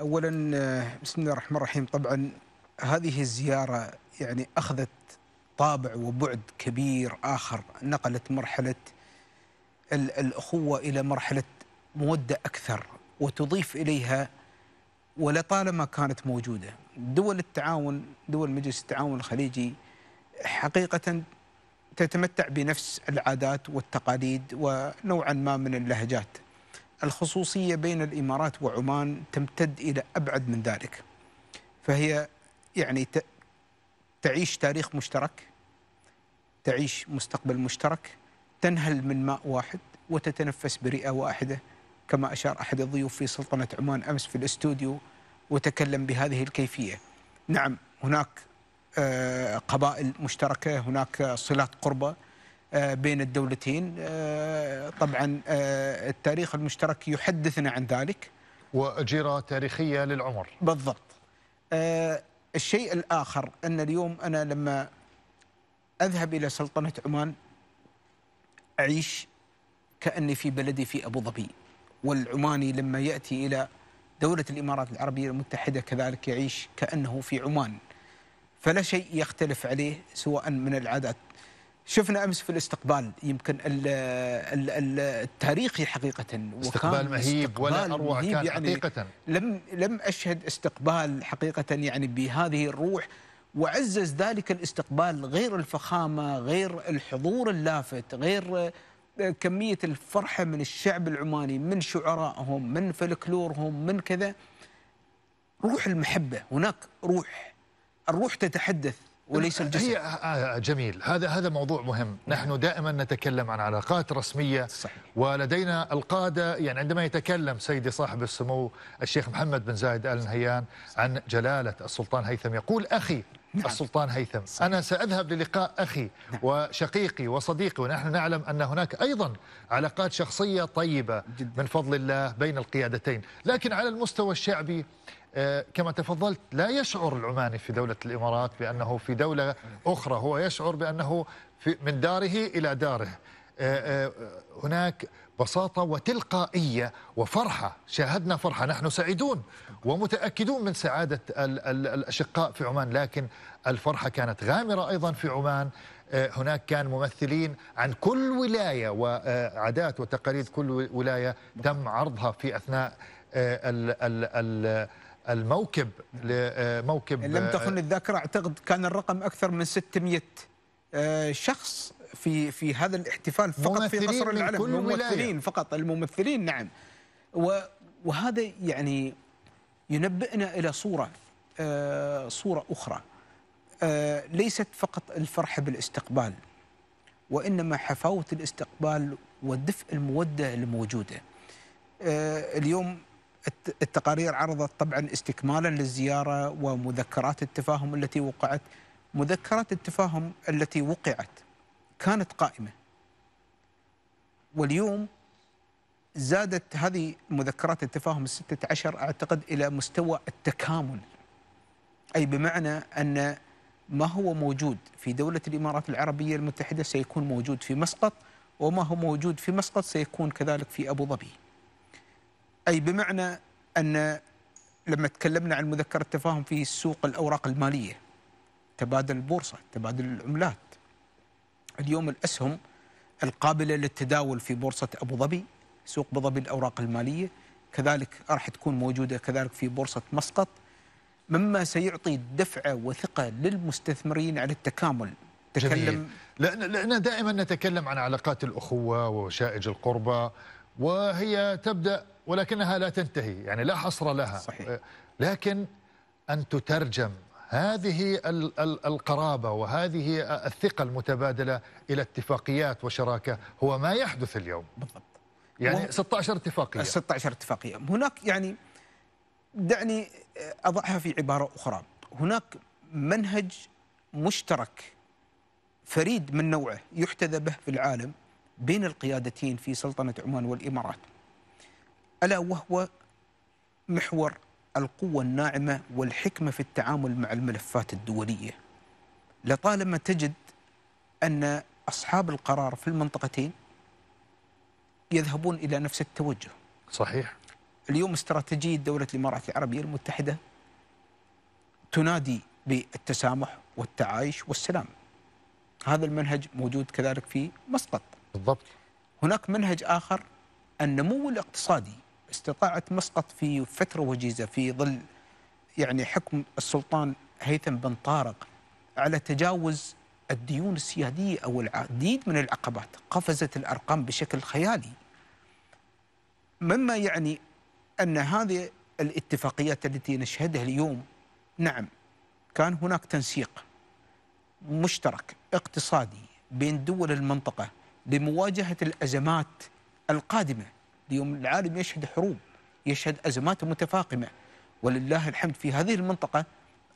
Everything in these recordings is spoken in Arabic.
اولا آه، بسم الله الرحمن الرحيم طبعا هذه الزياره يعني اخذت طابع وبعد كبير اخر نقلت مرحله الاخوه الى مرحله موده اكثر وتضيف اليها ولطالما كانت موجوده دول التعاون دول مجلس التعاون الخليجي حقيقه تتمتع بنفس العادات والتقاليد ونوعا ما من اللهجات الخصوصية بين الإمارات وعمان تمتد إلى أبعد من ذلك فهي يعني تعيش تاريخ مشترك تعيش مستقبل مشترك تنهل من ماء واحد وتتنفس برئة واحدة كما أشار أحد الضيوف في سلطنة عمان أمس في الاستوديو وتكلم بهذه الكيفية نعم هناك آه، قبائل مشتركة هناك صلات قربة آه، بين الدولتين آه، طبعا آه، التاريخ المشترك يحدثنا عن ذلك وجيرة تاريخية للعمر بالضبط الشيء الآخر أن اليوم أنا لما أذهب إلى سلطنة عمان أعيش كأني في بلدي في أبو ظبي والعماني لما يأتي إلى دولة الإمارات العربية المتحدة كذلك يعيش كأنه في عمان فلا شيء يختلف عليه سواء من العادات شفنا امس في الاستقبال يمكن الـ الـ التاريخي حقيقه استقبال مهيب ولا اروع كان يعني حقيقه لم لم اشهد استقبال حقيقه يعني بهذه الروح وعزز ذلك الاستقبال غير الفخامه غير الحضور اللافت غير كميه الفرحه من الشعب العماني من شعرائهم من فلكلورهم من كذا روح المحبه هناك روح الروح تتحدث وليس الجسم هي آه،, آه جميل هذا هذا موضوع مهم نعم. نحن دائما نتكلم عن علاقات رسمية صحيح. ولدينا القادة يعني عندما يتكلم سيدي صاحب السمو الشيخ محمد بن زايد آل نهيان عن جلالة السلطان هيثم يقول أخي نعم. السلطان هيثم صحيح. أنا سأذهب للقاء أخي نعم. وشقيقي وصديقي ونحن نعلم أن هناك أيضا علاقات شخصية طيبة جدا. من فضل الله بين القيادتين لكن على المستوى الشعبي آه، كما تفضلت لا يشعر العماني في دولة الإمارات بأنه في دولة نعم. أخرى هو يشعر بأنه في من داره إلى داره آه، آه، هناك بساطة وتلقائية وفرحة شاهدنا فرحة نحن سعيدون ومتأكدون من سعادة الأشقاء في عمان لكن الفرحة كانت غامرة أيضا في عمان آه، هناك كان ممثلين عن كل ولاية وعادات وتقاليد كل ولاية تم عرضها في أثناء ال ال ال الموكب لموكب لم تخن الذاكرة أعتقد كان الرقم أكثر من 600 شخص في في هذا الاحتفال فقط في قصر العلم الممثلين فقط الممثلين نعم وهذا يعني ينبئنا الى صوره آه، صوره اخرى آه، ليست فقط الفرحه بالاستقبال وانما حفاوه الاستقبال ودفء الموده الموجوده آه، اليوم التقارير عرضت طبعا استكمالا للزياره ومذكرات التفاهم التي وقعت مذكرات التفاهم التي وقعت كانت قائمة واليوم زادت هذه مذكرات التفاهم الستة عشر أعتقد إلى مستوى التكامل أي بمعنى أن ما هو موجود في دولة الإمارات العربية المتحدة سيكون موجود في مسقط وما هو موجود في مسقط سيكون كذلك في أبو ظبي أي بمعنى أن لما تكلمنا عن مذكرة التفاهم في سوق الأوراق المالية تبادل البورصة تبادل العملات اليوم الأسهم القابلة للتداول في بورصة أبو ظبي سوق أبو ظبي الأوراق المالية كذلك راح تكون موجودة كذلك في بورصة مسقط مما سيعطي دفعة وثقة للمستثمرين على التكامل تكلم لان لأن دائما نتكلم عن علاقات الأخوة وشائج القربة وهي تبدأ ولكنها لا تنتهي يعني لا حصر لها صحيح. لكن أن تترجم هذه القرابة وهذه الثقة المتبادلة إلى اتفاقيات وشراكة هو ما يحدث اليوم بالضبط يعني 16 اتفاقية 16 اتفاقية هناك يعني دعني أضعها في عبارة أخرى هناك منهج مشترك فريد من نوعه يحتذى به في العالم بين القيادتين في سلطنة عمان والإمارات ألا وهو محور القوة الناعمة والحكمة في التعامل مع الملفات الدولية لطالما تجد أن أصحاب القرار في المنطقتين يذهبون إلى نفس التوجه صحيح اليوم استراتيجية دولة الإمارات العربية المتحدة تنادي بالتسامح والتعايش والسلام هذا المنهج موجود كذلك في مسقط بالضبط هناك منهج آخر النمو الاقتصادي استطاعت مسقط في فترة وجيزة في ظل يعني حكم السلطان هيثم بن طارق على تجاوز الديون السيادية أو العديد من العقبات قفزت الأرقام بشكل خيالي مما يعني أن هذه الاتفاقيات التي نشهدها اليوم نعم كان هناك تنسيق مشترك اقتصادي بين دول المنطقة لمواجهة الأزمات القادمة اليوم العالم يشهد حروب يشهد أزمات متفاقمة ولله الحمد في هذه المنطقة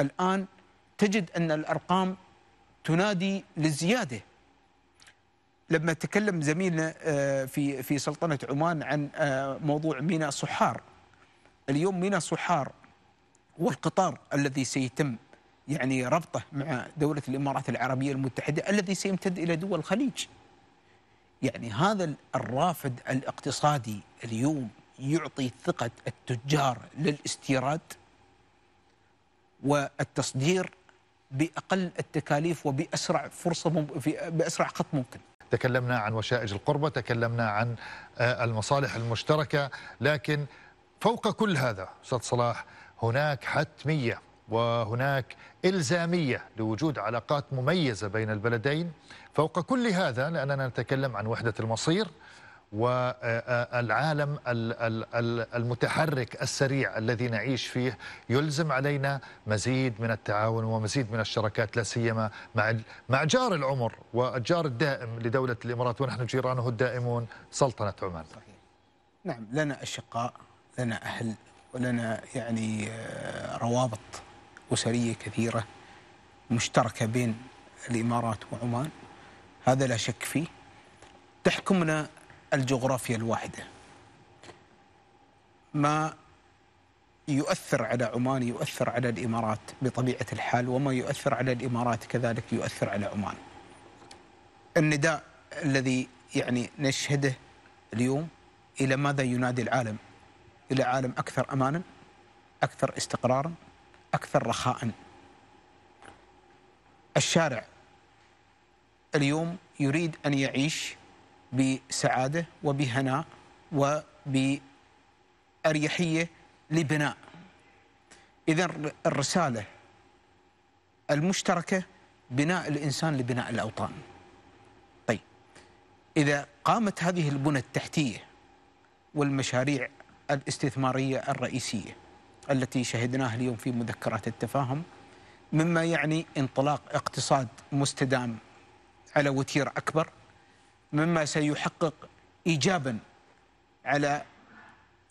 الآن تجد أن الأرقام تنادي للزيادة لما تكلم زميلنا آه، في في سلطنة عمان عن آه، موضوع ميناء صحار اليوم ميناء صحار والقطار الذي سيتم يعني ربطه مع دولة الإمارات العربية المتحدة الذي سيمتد إلى دول الخليج يعني هذا الرافد الاقتصادي اليوم يعطي ثقة التجار للاستيراد والتصدير بأقل التكاليف وبأسرع فرصة بأسرع خط ممكن تكلمنا عن وشائج القربة تكلمنا عن آه، المصالح المشتركة لكن فوق كل هذا أستاذ صلاح هناك حتمية وهناك إلزامية لوجود علاقات مميزة بين البلدين فوق كل هذا لأننا نتكلم عن وحدة المصير والعالم آه، آه، المتحرك السريع الذي نعيش فيه يلزم علينا مزيد من التعاون ومزيد من الشراكات لا سيما مع مع جار العمر والجار الدائم لدوله الامارات ونحن جيرانه الدائمون سلطنه عمان. صحيح. نعم لنا اشقاء لنا اهل ولنا يعني آه، روابط أسرية كثيرة مشتركة بين الإمارات وعمان هذا لا شك فيه تحكمنا الجغرافيا الواحدة ما يؤثر على عمان يؤثر على الإمارات بطبيعة الحال وما يؤثر على الإمارات كذلك يؤثر على عمان النداء الذي يعني نشهده اليوم إلى ماذا ينادي العالم إلى عالم أكثر أمانا أكثر استقرارا أكثر رخاء الشارع اليوم يريد أن يعيش بسعادة وبهناء وبأريحية لبناء إذا الرسالة المشتركة بناء الإنسان لبناء الأوطان طيب إذا قامت هذه البنى التحتية والمشاريع الاستثمارية الرئيسية التي شهدناها اليوم في مذكرات التفاهم مما يعني انطلاق اقتصاد مستدام على وتيره اكبر مما سيحقق ايجابا على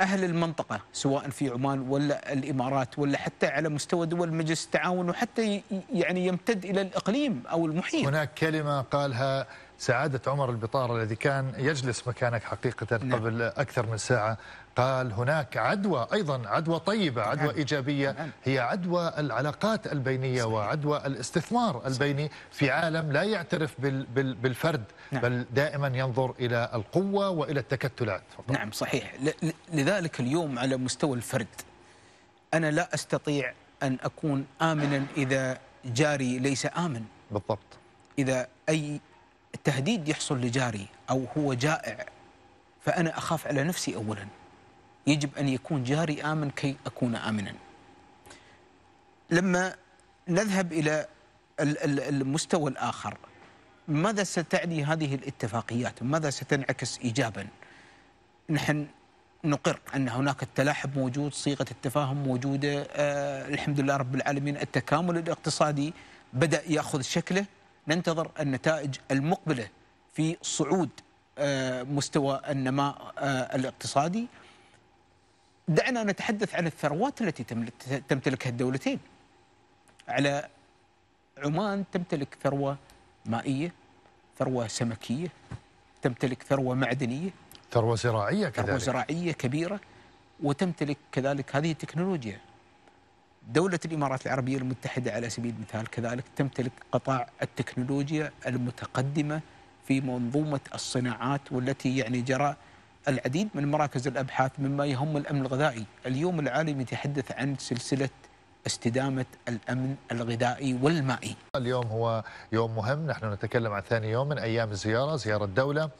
اهل المنطقه سواء في عمان ولا الامارات ولا حتى على مستوى دول مجلس التعاون وحتى يعني يمتد الى الاقليم او المحيط. هناك كلمه قالها سعادة عمر البطار الذي كان يجلس مكانك حقيقة نعم. قبل أكثر من ساعة قال هناك عدوى أيضا عدوى طيبة عدوى نعم. إيجابية نعم. هي عدوى العلاقات البينية صحيح. وعدوى الاستثمار البيني في عالم لا يعترف بال بال بالفرد نعم. بل دائما ينظر إلى القوة وإلى التكتلات فقط. نعم صحيح لذلك اليوم على مستوى الفرد أنا لا أستطيع أن أكون آمنا إذا جاري ليس آمن بالضبط إذا أي التهديد يحصل لجاري أو هو جائع فأنا أخاف على نفسي أولا يجب أن يكون جاري آمن كي أكون آمنا لما نذهب إلى المستوى الآخر ماذا ستعني هذه الاتفاقيات ماذا ستنعكس إيجابا نحن نقر أن هناك التلاحب موجود صيغة التفاهم موجودة آه الحمد لله رب العالمين التكامل الاقتصادي بدأ يأخذ شكله ننتظر النتائج المقبلة في صعود آه، مستوى النماء آه، الاقتصادي دعنا نتحدث عن الثروات التي تمتلكها الدولتين على عمان تمتلك ثروة مائية ثروة سمكية تمتلك ثروة معدنية ثروة زراعية كذلك ثروة زراعية كبيرة وتمتلك كذلك هذه التكنولوجيا دولة الإمارات العربية المتحدة على سبيل المثال كذلك تمتلك قطاع التكنولوجيا المتقدمة في منظومة الصناعات والتي يعني جرى العديد من مراكز الأبحاث مما يهم الأمن الغذائي اليوم العالم يتحدث عن سلسلة استدامة الأمن الغذائي والمائي اليوم هو يوم مهم نحن نتكلم عن ثاني يوم من أيام الزيارة زيارة الدولة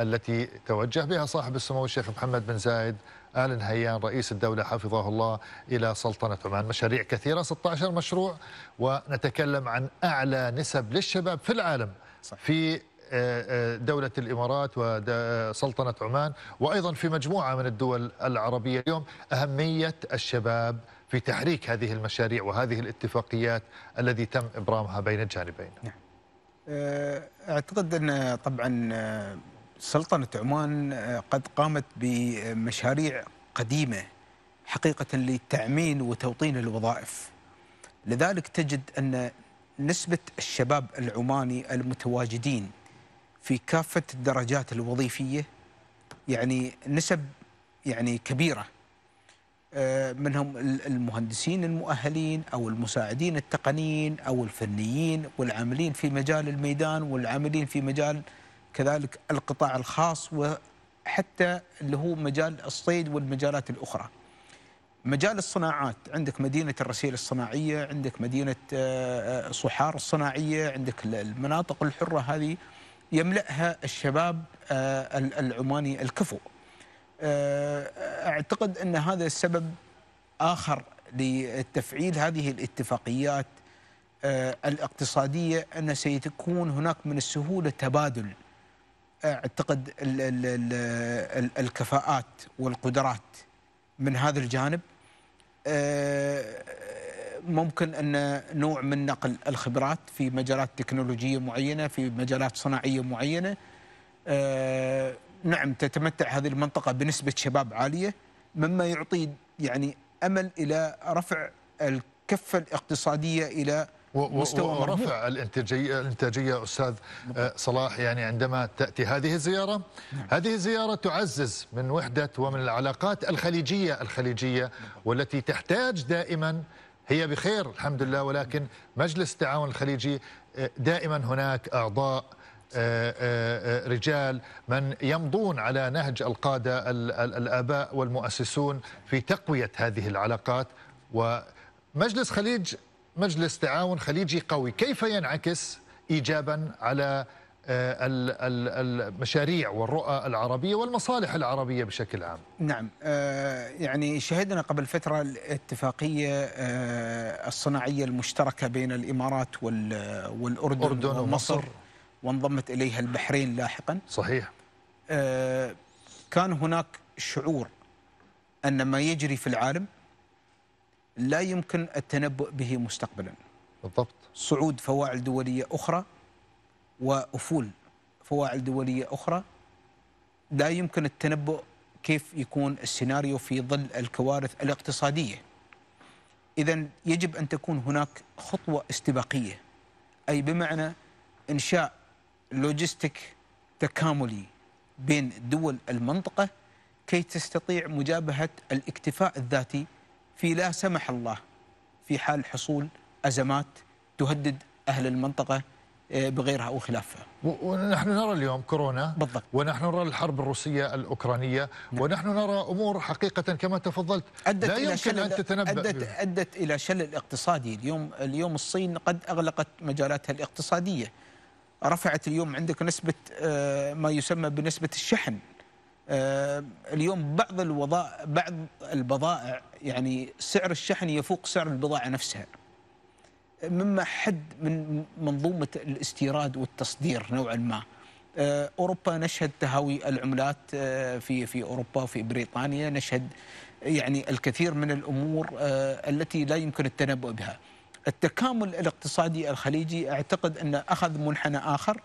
التي توجه بها صاحب السمو الشيخ محمد بن زايد آل نهيان رئيس الدولة حفظه الله إلى سلطنة عمان مشاريع كثيرة 16 مشروع ونتكلم عن أعلى نسب للشباب في العالم صح. في آه، آه، دولة الإمارات وسلطنة عمان وأيضا في مجموعة من الدول العربية اليوم أهمية الشباب في تحريك هذه المشاريع وهذه الاتفاقيات الذي تم إبرامها بين الجانبين نعم. آه، أعتقد أن طبعا آه، سلطنة عمان آه، قد قامت بمشاريع قديمة حقيقة للتعمين وتوطين الوظائف لذلك تجد أن نسبة الشباب العماني المتواجدين في كافة الدرجات الوظيفية يعني نسب يعني كبيرة آه، منهم المهندسين المؤهلين أو المساعدين التقنيين أو الفنيين والعاملين في مجال الميدان والعاملين في مجال كذلك القطاع الخاص وحتى اللي هو مجال الصيد والمجالات الأخرى مجال الصناعات عندك مدينة الرسيل الصناعية عندك مدينة آه، آه، صحار الصناعية عندك المناطق الحرة هذه يملأها الشباب العماني الكفؤ آه، اعتقد ان هذا السبب اخر لتفعيل هذه الاتفاقيات آه، الاقتصاديه ان سيكون هناك من السهوله تبادل اعتقد الـ الـ الـ الكفاءات والقدرات من هذا الجانب آه، ممكن ان نوع من نقل الخبرات في مجالات تكنولوجيه معينه في مجالات صناعيه معينه نعم تتمتع هذه المنطقة بنسبة شباب عالية مما يعطي يعني أمل إلى رفع الكفة الاقتصادية إلى مستوى ورفع الانتاجيه الانتاجيه استاذ نعم. آه، صلاح يعني عندما تاتي هذه الزياره نعم. هذه الزياره تعزز من وحده ومن العلاقات الخليجيه الخليجيه نعم. والتي تحتاج دائما هي بخير الحمد لله ولكن مجلس التعاون الخليجي آه، دائما هناك اعضاء آه، آه، آه، رجال من يمضون على نهج القادة الآباء والمؤسسون في تقوية هذه العلاقات ومجلس خليج مجلس تعاون خليجي قوي كيف ينعكس إيجابا على المشاريع والرؤى العربية والمصالح العربية بشكل عام نعم يعني شهدنا قبل فترة الاتفاقية الصناعية المشتركة بين الإمارات والأردن ومصر وانضمت إليها البحرين لاحقا صحيح آه، كان هناك شعور أن ما يجري في العالم لا يمكن التنبؤ به مستقبلا بالضبط صعود فواعل دولية أخرى وأفول فواعل دولية أخرى لا يمكن التنبؤ كيف يكون السيناريو في ظل الكوارث الاقتصادية إذا يجب أن تكون هناك خطوة استباقية أي بمعنى إنشاء لوجستيك تكاملي بين دول المنطقة كي تستطيع مجابهة الاكتفاء الذاتي في لا سمح الله في حال حصول أزمات تهدد أهل المنطقة آه، بغيرها او خلافها. ونحن نرى اليوم كورونا بالضبط ونحن نرى الحرب الروسيه الاوكرانيه نعم. ونحن نرى امور حقيقه كما تفضلت أدت لا إلى يمكن شلل ان تتنبا أدت, ادت الى شلل اقتصادي، اليوم اليوم الصين قد اغلقت مجالاتها الاقتصاديه رفعت اليوم عندك نسبة آه، ما يسمى بنسبة الشحن آه، اليوم بعض الوضاء بعض البضائع يعني سعر الشحن يفوق سعر البضاعة نفسها مما حد من منظومة الاستيراد والتصدير نوعا ما آه، أوروبا نشهد تهاوي العملات في في أوروبا في بريطانيا نشهد يعني الكثير من الأمور التي لا يمكن التنبؤ بها التكامل الاقتصادي الخليجي اعتقد انه اخذ منحنى اخر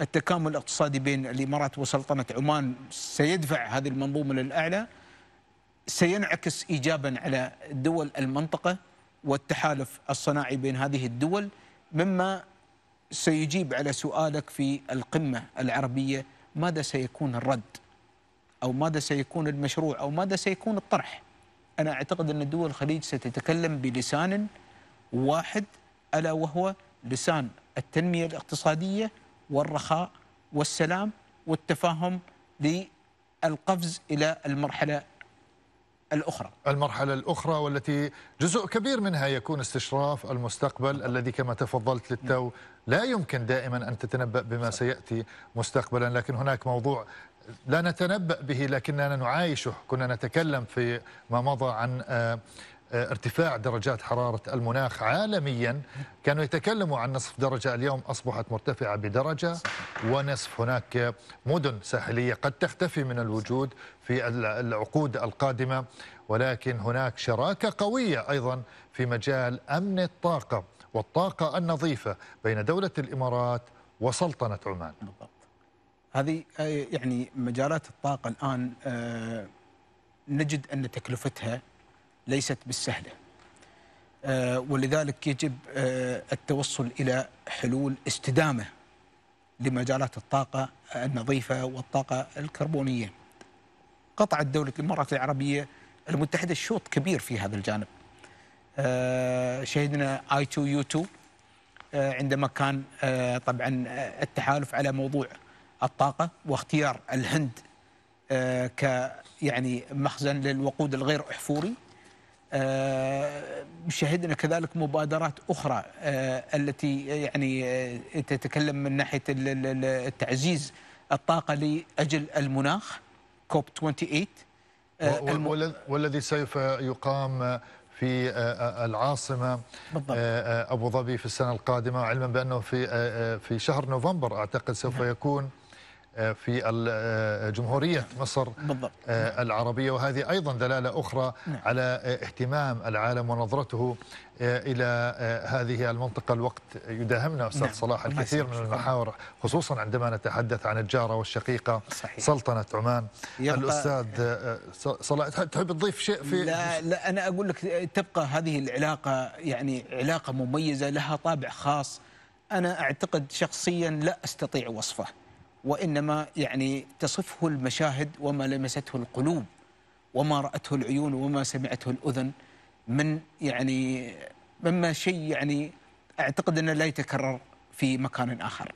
التكامل الاقتصادي بين الامارات وسلطنه عمان سيدفع هذه المنظومه للاعلى سينعكس ايجابا على دول المنطقه والتحالف الصناعي بين هذه الدول مما سيجيب على سؤالك في القمه العربيه ماذا سيكون الرد او ماذا سيكون المشروع او ماذا سيكون الطرح انا اعتقد ان دول الخليج ستتكلم بلسان واحد ألا وهو لسان التنمية الاقتصادية والرخاء والسلام والتفاهم للقفز إلى المرحلة الأخرى المرحلة الأخرى والتي جزء كبير منها يكون استشراف المستقبل الذي كما تفضلت للتو لا يمكن دائما أن تتنبأ بما سيأتي مستقبلا لكن هناك موضوع لا نتنبأ به لكننا نعايشه كنا نتكلم في ما مضى عن آه، آه، ارتفاع درجات حرارة المناخ عالميا كانوا يتكلموا عن نصف درجة اليوم أصبحت مرتفعة بدرجة ونصف هناك مدن ساحلية قد تختفي من الوجود في العقود القادمة ولكن هناك شراكة قوية أيضا في مجال أمن الطاقة والطاقة النظيفة بين دولة الإمارات وسلطنة عمان بالضبط هذه آه، يعني مجالات الطاقة الآن آه، نجد أن تكلفتها ليست بالسهلة آه، ولذلك يجب آه، التوصل إلى حلول استدامة لمجالات الطاقة النظيفة والطاقة الكربونية قطعت دولة الإمارات العربية المتحدة شوط كبير في هذا الجانب آه، شهدنا اي 2 يو 2 عندما كان طبعا التحالف على موضوع الطاقه واختيار الهند ك يعني مخزن للوقود الغير احفوري آه، شهدنا كذلك مبادرات أخرى آه، التي يعني آه، تتكلم من ناحية تعزيز الطاقة لأجل المناخ كوب 28 والذي سوف يقام في العاصمة بالضبط. أبو ظبي في السنة القادمة علما بأنه في في شهر نوفمبر أعتقد سوف نعم. يكون آه، في آه، جمهورية مصر بالضبط. آه، العربية وهذه أيضا دلالة أخرى نعم. على اهتمام العالم ونظرته إلى هذه المنطقة الوقت يداهمنا أستاذ نعم. صلاح الكثير من المحاور خصوصا عندما نتحدث عن الجارة والشقيقة صحيح. سلطنة عمان يبقى... الأستاذ صلاح تحب تضيف شيء في لا, لا أنا أقول لك تبقى هذه العلاقة يعني علاقة مميزة لها طابع خاص أنا أعتقد شخصيا لا أستطيع وصفه وإنما يعني تصفه المشاهد وما لمسته القلوب وما رأته العيون وما سمعته الأذن من يعني مما شيء يعني أعتقد أنه لا يتكرر في مكان آخر